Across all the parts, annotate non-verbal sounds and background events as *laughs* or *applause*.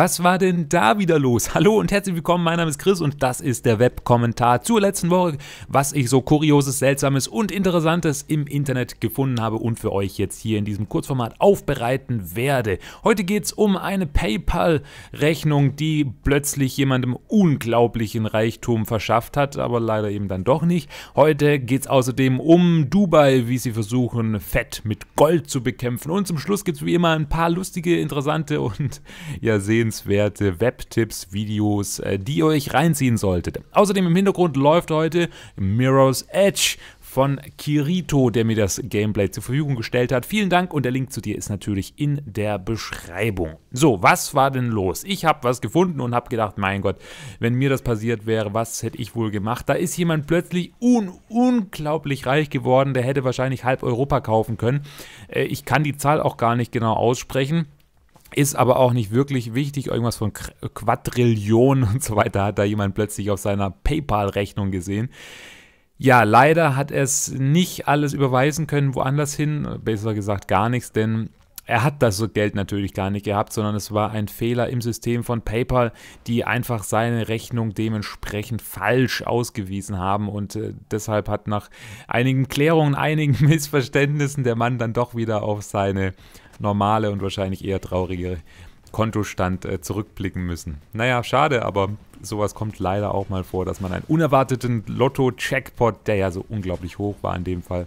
Was war denn da wieder los? Hallo und herzlich willkommen, mein Name ist Chris und das ist der Webkommentar zur letzten Woche, was ich so Kurioses, Seltsames und Interessantes im Internet gefunden habe und für euch jetzt hier in diesem Kurzformat aufbereiten werde. Heute geht es um eine PayPal-Rechnung, die plötzlich jemandem unglaublichen Reichtum verschafft hat, aber leider eben dann doch nicht. Heute geht es außerdem um Dubai, wie sie versuchen, Fett mit Gold zu bekämpfen und zum Schluss gibt es wie immer ein paar lustige, interessante und ja, sehen empfehlenswerte Webtipps, Videos, äh, die ihr euch reinziehen solltet. Außerdem im Hintergrund läuft heute Mirror's Edge von Kirito, der mir das Gameplay zur Verfügung gestellt hat. Vielen Dank und der Link zu dir ist natürlich in der Beschreibung. So, was war denn los? Ich habe was gefunden und habe gedacht, mein Gott, wenn mir das passiert wäre, was hätte ich wohl gemacht? Da ist jemand plötzlich un unglaublich reich geworden, der hätte wahrscheinlich halb Europa kaufen können. Äh, ich kann die Zahl auch gar nicht genau aussprechen. Ist aber auch nicht wirklich wichtig. Irgendwas von Quadrillionen *laughs* und so weiter hat da jemand plötzlich auf seiner PayPal-Rechnung gesehen. Ja, leider hat er es nicht alles überweisen können woanders hin, besser gesagt gar nichts, denn er hat das Geld natürlich gar nicht gehabt, sondern es war ein Fehler im System von PayPal, die einfach seine Rechnung dementsprechend falsch ausgewiesen haben und äh, deshalb hat nach einigen Klärungen, einigen *laughs* Missverständnissen der Mann dann doch wieder auf seine normale und wahrscheinlich eher traurige Kontostand äh, zurückblicken müssen. Naja, schade, aber sowas kommt leider auch mal vor, dass man einen unerwarteten Lotto-Checkpot, der ja so unglaublich hoch war in dem Fall,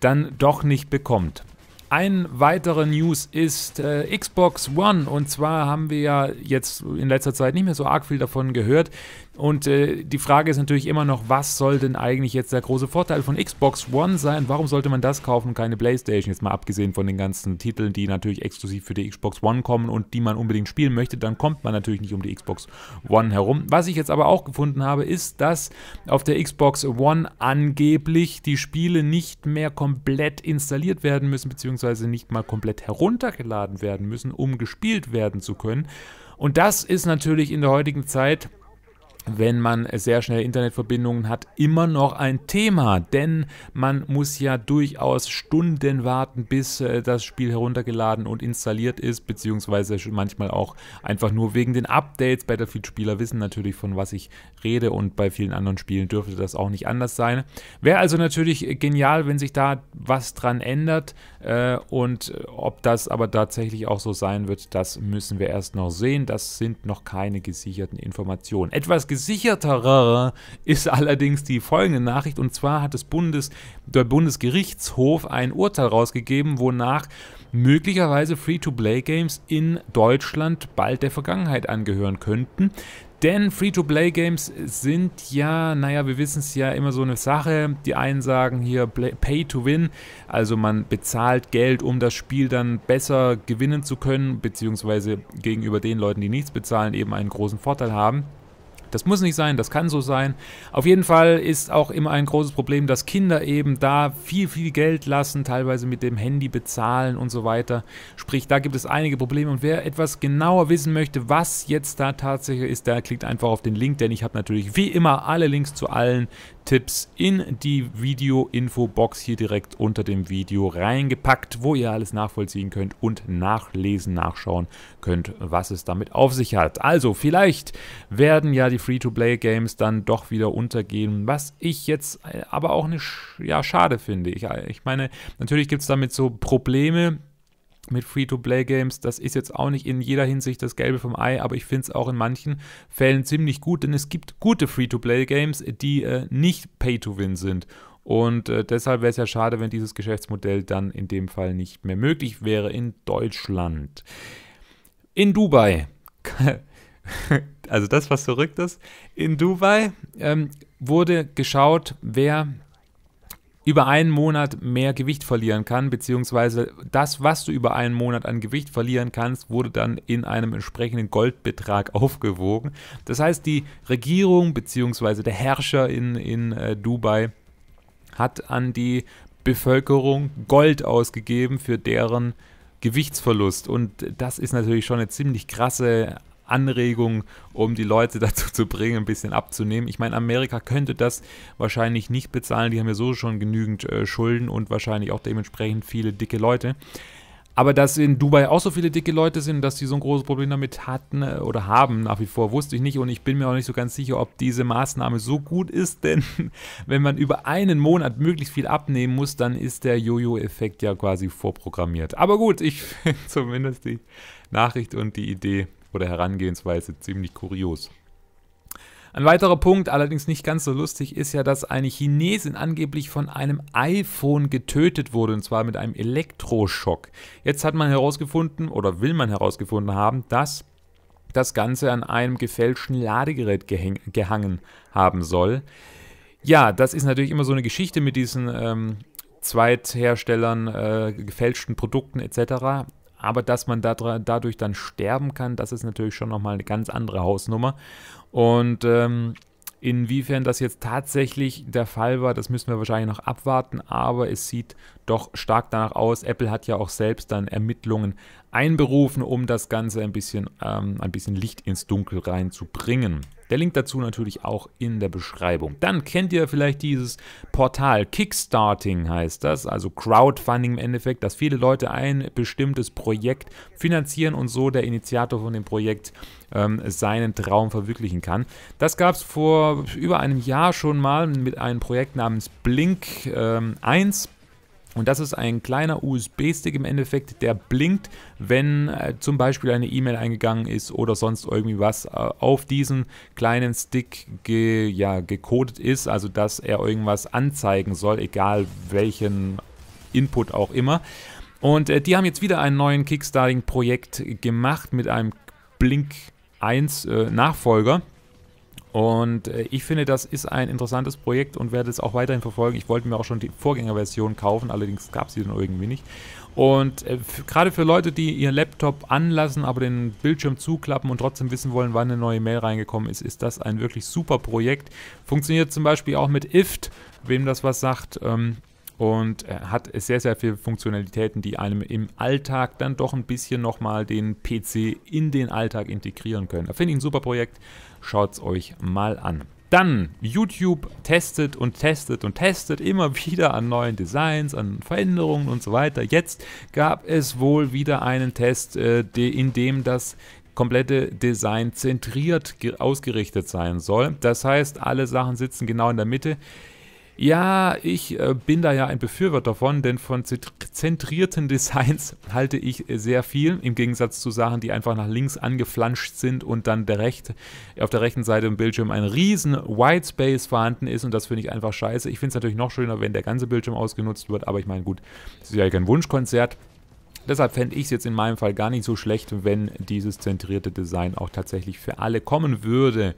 dann doch nicht bekommt. Ein weitere News ist äh, Xbox One. Und zwar haben wir ja jetzt in letzter Zeit nicht mehr so arg viel davon gehört. Und äh, die Frage ist natürlich immer noch, was soll denn eigentlich jetzt der große Vorteil von Xbox One sein? Warum sollte man das kaufen und keine PlayStation? Jetzt mal abgesehen von den ganzen Titeln, die natürlich exklusiv für die Xbox One kommen und die man unbedingt spielen möchte, dann kommt man natürlich nicht um die Xbox One herum. Was ich jetzt aber auch gefunden habe, ist, dass auf der Xbox One angeblich die Spiele nicht mehr komplett installiert werden müssen, beziehungsweise beziehungsweise nicht mal komplett heruntergeladen werden müssen, um gespielt werden zu können. Und das ist natürlich in der heutigen Zeit wenn man sehr schnell Internetverbindungen hat, immer noch ein Thema, denn man muss ja durchaus Stunden warten, bis äh, das Spiel heruntergeladen und installiert ist, beziehungsweise manchmal auch einfach nur wegen den Updates. Battlefield-Spieler wissen natürlich, von was ich rede und bei vielen anderen Spielen dürfte das auch nicht anders sein. Wäre also natürlich genial, wenn sich da was dran ändert. Äh, und äh, ob das aber tatsächlich auch so sein wird, das müssen wir erst noch sehen. Das sind noch keine gesicherten Informationen. Etwas gesicherterer ist allerdings die folgende Nachricht. Und zwar hat das Bundes, der Bundesgerichtshof ein Urteil rausgegeben, wonach möglicherweise Free-to-Play-Games in Deutschland bald der Vergangenheit angehören könnten. Denn Free-to-Play-Games sind ja, naja, wir wissen es ja immer so eine Sache. Die einen sagen hier Pay-to-Win, also man bezahlt Geld, um das Spiel dann besser gewinnen zu können, beziehungsweise gegenüber den Leuten, die nichts bezahlen, eben einen großen Vorteil haben. Das muss nicht sein, das kann so sein. Auf jeden Fall ist auch immer ein großes Problem, dass Kinder eben da viel, viel Geld lassen, teilweise mit dem Handy bezahlen und so weiter. Sprich, da gibt es einige Probleme und wer etwas genauer wissen möchte, was jetzt da tatsächlich ist, der klickt einfach auf den Link, denn ich habe natürlich wie immer alle Links zu allen Tipps in die video infobox hier direkt unter dem Video reingepackt, wo ihr alles nachvollziehen könnt und nachlesen, nachschauen könnt, was es damit auf sich hat. Also vielleicht werden ja die die Free-to-Play-Games dann doch wieder untergehen, was ich jetzt äh, aber auch nicht, ja, schade finde. Ich, äh, ich meine, natürlich gibt es damit so Probleme, mit Free-to-Play-Games. Das ist jetzt auch nicht in jeder Hinsicht das Gelbe vom Ei, aber ich finde es auch in manchen Fällen ziemlich gut, denn es gibt gute Free-to-Play-Games, die äh, nicht Pay-to-Win sind. Und äh, deshalb wäre es ja schade, wenn dieses Geschäftsmodell dann in dem Fall nicht mehr möglich wäre in Deutschland. In Dubai *laughs* *laughs* also das, was verrückt ist, in Dubai ähm, wurde geschaut, wer über einen Monat mehr Gewicht verlieren kann, beziehungsweise das, was du über einen Monat an Gewicht verlieren kannst, wurde dann in einem entsprechenden Goldbetrag *laughs* aufgewogen. Das heißt, die Regierung beziehungsweise der Herrscher in, in äh, Dubai hat an die Bevölkerung Gold ausgegeben für deren Gewichtsverlust. Und das ist natürlich schon eine ziemlich krasse Anregung, um die Leute *laughs* dazu zu bringen, ein bisschen abzunehmen. Ich meine, Amerika könnte das wahrscheinlich nicht bezahlen. Die haben ja so schon genügend äh, Schulden und wahrscheinlich auch dementsprechend viele dicke Leute. Aber dass in Dubai auch so viele dicke Leute sind, dass die so ein großes Problem damit hatten äh, oder haben nach wie vor, wusste ich nicht. Und ich bin mir auch nicht so ganz sicher, ob diese Maßnahme so gut ist, *laughs* denn wenn man über einen Monat möglichst viel abnehmen muss, dann ist der Jojo-Effekt ja quasi vorprogrammiert. Aber gut, ich *laughs* finde zumindest die Nachricht und die Idee oder Herangehensweise ziemlich kurios. Ein weiterer Punkt, allerdings nicht ganz so lustig, ist ja, dass eine Chinesin angeblich von einem iPhone getötet wurde, und zwar mit einem Elektroschock. Jetzt hat man herausgefunden, oder will man herausgefunden haben, dass das Ganze an einem gefälschten Ladegerät gehäng, gehangen haben soll. Ja, das ist natürlich immer so eine Geschichte mit diesen ähm, Zweitherstellern, äh, gefälschten Produkten etc. Aber dass man dadurch dann sterben kann, das ist natürlich schon nochmal eine ganz andere Hausnummer. Und ähm, inwiefern das jetzt tatsächlich der Fall war, das müssen wir wahrscheinlich noch abwarten, aber es sieht doch stark danach aus. Apple hat ja auch selbst dann Ermittlungen einberufen, um das Ganze ein bisschen, ähm, ein bisschen Licht ins Dunkel reinzubringen. Der Link dazu natürlich auch in der Beschreibung. Dann kennt ihr vielleicht dieses Portal. Kickstarting heißt das, also Crowdfunding im Endeffekt, dass viele Leute ein bestimmtes Projekt finanzieren und so der Initiator von dem Projekt ähm, seinen Traum verwirklichen kann. Das gab es vor über einem Jahr schon mal mit einem Projekt namens Blink ähm, 1. Und das ist ein kleiner USB-Stick im Endeffekt, der blinkt, wenn äh, zum Beispiel eine E-Mail eingegangen ist oder sonst irgendwie was äh, auf diesen kleinen Stick ge, ja, gecodet ist, also dass er irgendwas anzeigen soll, egal welchen Input auch immer. Und äh, die haben jetzt wieder einen neuen Kickstarting-Projekt gemacht mit einem Blink 1 äh, Nachfolger. Und äh, ich finde, das ist ein interessantes Projekt und werde es auch weiterhin verfolgen. Ich wollte mir auch schon die Vorgängerversion kaufen, allerdings gab es sie dann irgendwie nicht. Und äh, gerade für Leute, die ihren Laptop anlassen, aber den Bildschirm zuklappen und trotzdem wissen wollen, wann eine neue Mail reingekommen ist, ist das ein wirklich super Projekt. Funktioniert zum Beispiel auch mit IFT, wem das was sagt. Ähm, und hat sehr, sehr viele Funktionalitäten, die einem im Alltag dann doch ein bisschen nochmal den PC in den Alltag integrieren können. finde ich ein super Projekt, schaut es euch mal an. Dann, YouTube testet und testet und testet immer *laughs* wieder an neuen Designs, an Veränderungen und so weiter. Jetzt gab es wohl wieder einen Test, äh, in dem das komplette Design zentriert ausgerichtet sein soll. Das heißt, alle Sachen sitzen genau in der Mitte. Ja, ich äh, bin da ja ein Befürworter von, denn von zentrierten *laughs* Designs halte ich äh, sehr viel, im Gegensatz zu Sachen, die einfach nach links angeflanscht sind und dann der rechte, auf der rechten Seite im Bildschirm ein riesen Whitespace vorhanden ist und das finde ich einfach scheiße. Ich finde es natürlich noch schöner, wenn der ganze Bildschirm ausgenutzt wird, aber ich meine, gut, das ist ja kein Wunschkonzert. Deshalb fände ich es jetzt in meinem Fall gar nicht so schlecht, wenn dieses zentrierte Design auch tatsächlich für alle kommen würde.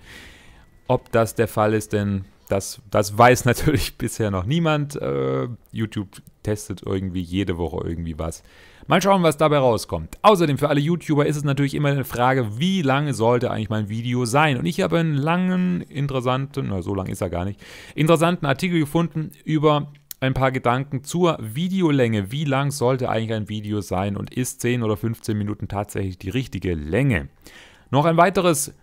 Ob das der Fall ist, denn das, das weiß *laughs* natürlich bisher noch niemand. Äh, YouTube testet irgendwie jede Woche irgendwie was. Mal schauen, was dabei rauskommt. Außerdem für alle YouTuber ist es natürlich immer eine Frage, wie lange sollte eigentlich mein Video sein? Und ich habe einen langen, interessanten, na, so lang ist er gar nicht, interessanten Artikel gefunden über ein paar Gedanken zur Videolänge. Wie lang sollte eigentlich ein Video sein und ist 10 oder 15 Minuten tatsächlich die richtige Länge? Noch ein weiteres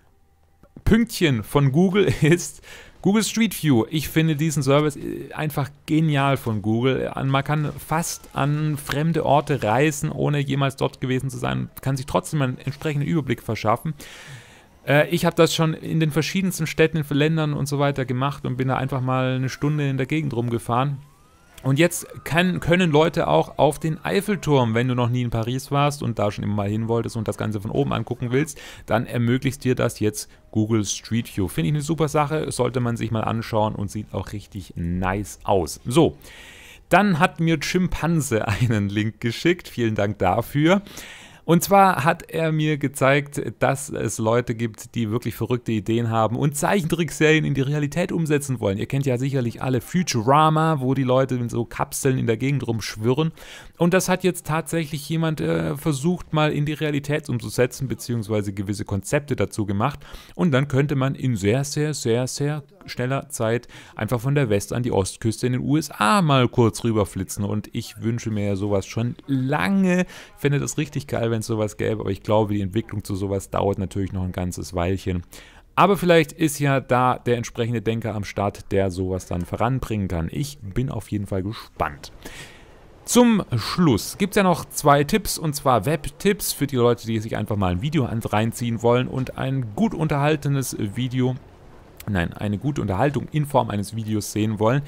Pünktchen von Google *laughs* ist, Google Street View, ich finde diesen Service äh, einfach genial von Google. Man kann fast an fremde Orte reisen, ohne jemals dort gewesen zu sein, kann sich trotzdem einen entsprechenden Überblick verschaffen. Äh, ich habe das schon in den verschiedensten Städten, in Ländern und so weiter gemacht und bin da einfach mal eine Stunde in der Gegend rumgefahren und jetzt kann, können Leute auch auf den Eiffelturm, wenn du noch nie in Paris warst und da schon immer mal hin wolltest und das Ganze von oben angucken willst, dann ermöglicht dir das jetzt Google Street View. Finde ich eine super Sache, sollte man sich mal anschauen und sieht auch richtig nice aus. So. Dann hat mir Chimpanse *laughs* einen Link geschickt. Vielen Dank dafür. Und zwar hat er mir gezeigt, dass es Leute gibt, die wirklich verrückte Ideen haben und Zeichentrickserien in die Realität umsetzen wollen. Ihr kennt ja sicherlich alle Futurama, wo die Leute in so Kapseln in der Gegend rumschwirren. Und das hat jetzt tatsächlich jemand äh, versucht, mal in die Realität umzusetzen, beziehungsweise gewisse Konzepte dazu gemacht. Und dann könnte man in sehr, sehr, sehr, sehr schneller Zeit einfach von der West an die Ostküste in den USA mal kurz rüberflitzen. Und ich wünsche mir ja sowas schon lange. Ich fände das richtig geil, wenn wenn es sowas gäbe, aber ich glaube, die Entwicklung zu sowas dauert natürlich noch ein ganzes Weilchen. Aber vielleicht ist ja da der entsprechende Denker am Start, der sowas dann voranbringen kann. Ich bin auf jeden Fall gespannt. Zum Schluss gibt es ja noch zwei Tipps und zwar Web-Tipps für die Leute, die sich einfach mal ein Video reinziehen wollen und ein gut unterhaltenes Video, nein, eine gute Unterhaltung in Form eines Videos sehen wollen.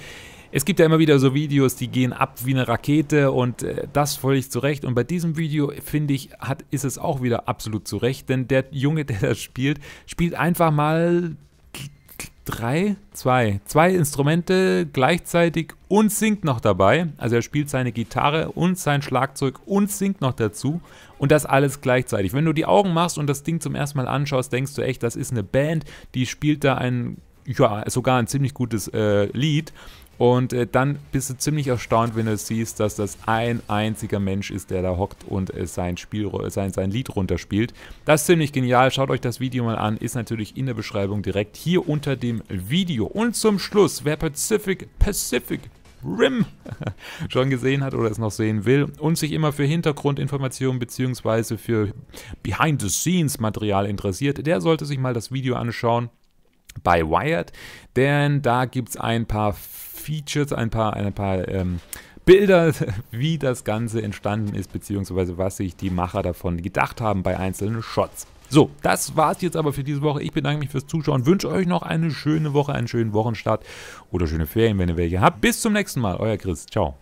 Es gibt ja immer wieder so Videos, die gehen ab wie eine Rakete und äh, das völlig zurecht. Und bei diesem Video, finde ich, hat, ist es auch wieder absolut zurecht, denn der Junge, *laughs* der das spielt, spielt einfach mal drei, zwei, zwei Instrumente gleichzeitig und singt noch dabei. Also er spielt seine Gitarre und sein Schlagzeug und singt noch dazu und das alles gleichzeitig. Wenn du die Augen machst und das Ding zum ersten Mal anschaust, denkst du echt, das ist eine Band, die spielt da ein ja, sogar ein ziemlich gutes äh, Lied und äh, dann bist du ziemlich erstaunt, wenn du siehst, dass das ein einziger Mensch ist, der da hockt und äh, sein, Spiel, sein, sein Lied runterspielt. Das ist ziemlich genial. Schaut euch das Video mal an. Ist natürlich in der Beschreibung direkt hier unter dem Video. Und zum Schluss, wer Pacific, Pacific Rim *laughs* schon gesehen hat oder es noch sehen will und sich immer für Hintergrundinformationen bzw. für Behind-the-Scenes-Material interessiert, der sollte sich mal das Video anschauen bei Wired, denn da gibt es ein paar Features, ein paar, ein paar ähm, Bilder, *laughs* wie das Ganze entstanden ist, beziehungsweise was sich die Macher davon gedacht haben bei einzelnen Shots. So, das war's jetzt aber für diese Woche. Ich bedanke mich fürs Zuschauen, wünsche euch noch eine schöne Woche, einen schönen Wochenstart oder schöne Ferien, wenn ihr welche habt. Bis zum nächsten Mal, euer Chris. Ciao.